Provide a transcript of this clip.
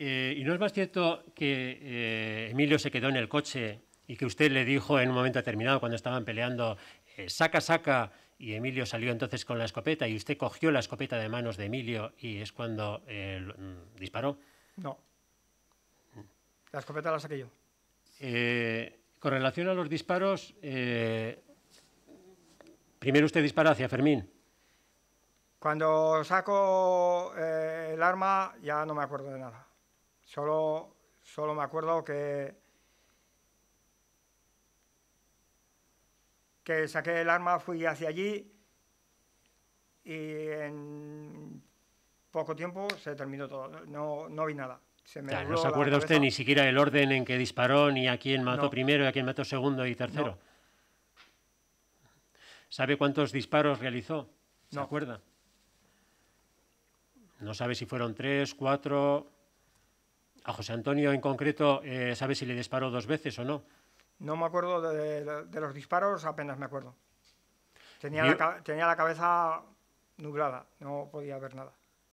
Eh, ¿Y no es más cierto que eh, Emilio se quedó en el coche y que usted le dijo en un momento determinado cuando estaban peleando, eh, saca, saca, y Emilio salió entonces con la escopeta y usted cogió la escopeta de manos de Emilio y es cuando mm, disparó? No. La escopeta la saqué yo. con relación a los disparos, primero usted dispara hacia Fermín. Cuando saco el arma ya no me acuerdo de nada. Solo, solo me acuerdo que, que saqué el arma, fui hacia allí y en poco tiempo se terminó todo. No, no vi nada. no se acuerda usted ni siquiera el orden en que disparó, ni a quién mató primero, y a quién mató segundo y tercero. ¿Sabe cuántos disparos realizó? ¿Se acuerda? No sabe si fueron tres, cuatro. A José Antonio en concreto, eh, ¿sabe si le disparó dos veces o no? No me acuerdo de, los disparos, apenas me acuerdo. Tenía, tenía la cabeza nublada, no podía ver nada.